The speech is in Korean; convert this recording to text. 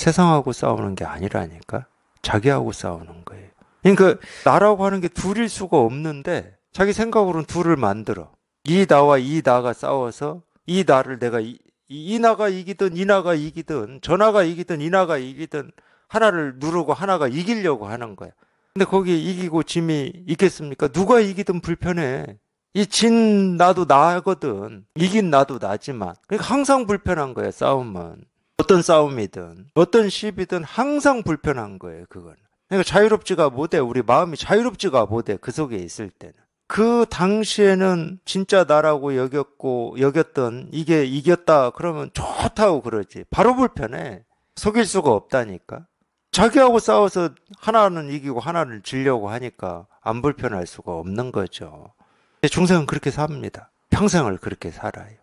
세상하고 싸우는 게 아니라니까. 자기하고 싸우는 거예요. 그러니까 그 나라고 하는 게 둘일 수가 없는데 자기 생각으로는 둘을 만들어. 이 나와 이 나가 싸워서 이 나를 내가 이, 이 나가 이기든 이 나가 이기든 저 나가 이기든 이 나가 이기든 하나를 누르고 하나가 이기려고 하는 거야. 근데 거기 이기고 짐이 있겠습니까? 누가 이기든 불편해. 이 진 나도 나거든. 이긴 나도 나지만. 그러니까 항상 불편한 거야, 싸움은. 어떤 싸움이든 어떤 시비든 항상 불편한 거예요. 그건. 그러니까 자유롭지가 못해. 우리 마음이 자유롭지가 못해. 그 속에 있을 때는. 그 당시에는 진짜 나라고 여겼고 여겼던 이게 이겼다 그러면 좋다고 그러지 바로 불편해 속일 수가 없다니까 자기하고 싸워서 하나는 이기고 하나는 질려고 하니까 안 불편할 수가 없는 거죠 중생은 그렇게 삽니다 평생을 그렇게 살아요